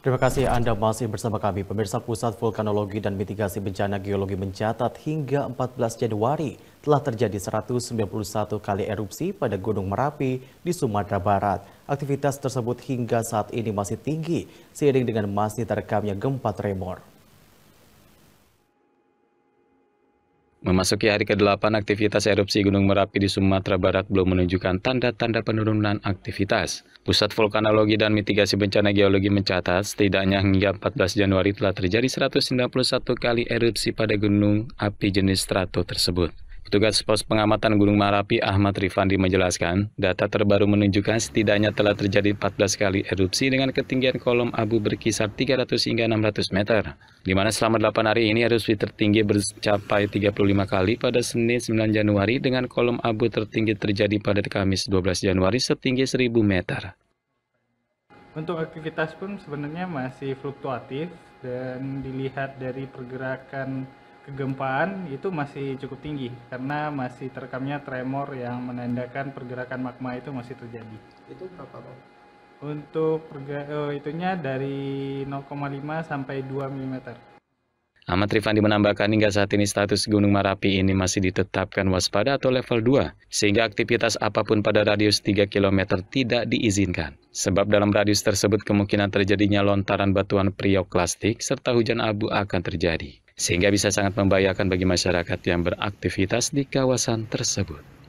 Terima kasih Anda masih bersama kami. Pemirsa Pusat Vulkanologi dan Mitigasi Bencana Geologi mencatat hingga 14 Januari telah terjadi 191 kali erupsi pada Gunung Merapi di Sumatera Barat. Aktivitas tersebut hingga saat ini masih tinggi seiring dengan masih terekamnya gempa tremor. Memasuki hari ke-8, aktivitas erupsi Gunung Merapi di Sumatera Barat belum menunjukkan tanda-tanda penurunan aktivitas. Pusat Vulkanologi dan Mitigasi Bencana Geologi mencatat, setidaknya hingga 14 Januari telah terjadi 191 kali erupsi pada gunung api jenis strato tersebut. Petugas Pos Pengamatan Gunung Marapi Ahmad Rifandi menjelaskan, data terbaru menunjukkan setidaknya telah terjadi 14 kali erupsi dengan ketinggian kolom abu berkisar 300 hingga 600 meter. Di mana selama 8 hari ini erupsi tertinggi bercapai 35 kali pada Senin 9 Januari dengan kolom abu tertinggi terjadi pada Kamis 12 Januari setinggi 1000 meter. Untuk aktivitas pun sebenarnya masih fluktuatif dan dilihat dari pergerakan kegempaan itu masih cukup tinggi karena masih terekamnya tremor yang menandakan pergerakan magma itu masih terjadi. Itu berapa, Bang? Untuk perga oh, itunya dari 0,5 sampai 2 mm. Ahmad Rifandi menambahkan hingga saat ini status Gunung Marapi ini masih ditetapkan waspada atau level 2, sehingga aktivitas apapun pada radius 3 km tidak diizinkan. Sebab dalam radius tersebut kemungkinan terjadinya lontaran batuan prioklastik serta hujan abu akan terjadi sehingga bisa sangat membahayakan bagi masyarakat yang beraktivitas di kawasan tersebut.